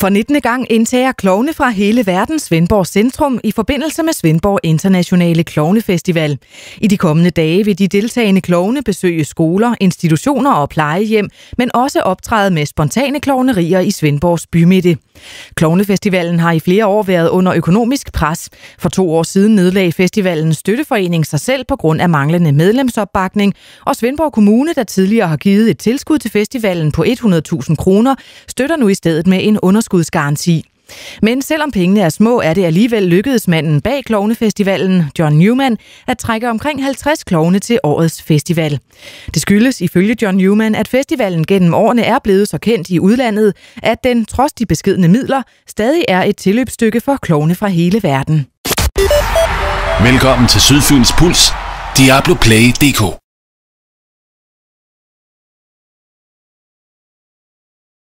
For 19. gang indtager klovne fra hele verden Svendborg Centrum i forbindelse med Svendborg Internationale Klovnefestival. I de kommende dage vil de deltagende klovne besøge skoler, institutioner og plejehjem, men også optræde med spontane klovnerier i Svendborgs bymitte. Klovnefestivalen har i flere år været under økonomisk pres. For to år siden nedlagde festivalens støtteforening sig selv på grund af manglende medlemsopbakning, og Svendborg Kommune, der tidligere har givet et tilskud til festivalen på 100.000 kroner, støtter nu i stedet med en underskudsgaranti. Men selvom pengene er små, er det alligevel lykkedes manden bag klovnefestivalen, John Newman, at trække omkring 50 klovne til årets festival. Det skyldes ifølge John Newman, at festivalen gennem årene er blevet så kendt i udlandet, at den trods de beskedne midler stadig er et tilløbsstykke for klovne fra hele verden. Velkommen til Sydfyns Puls, Diablo Play DK.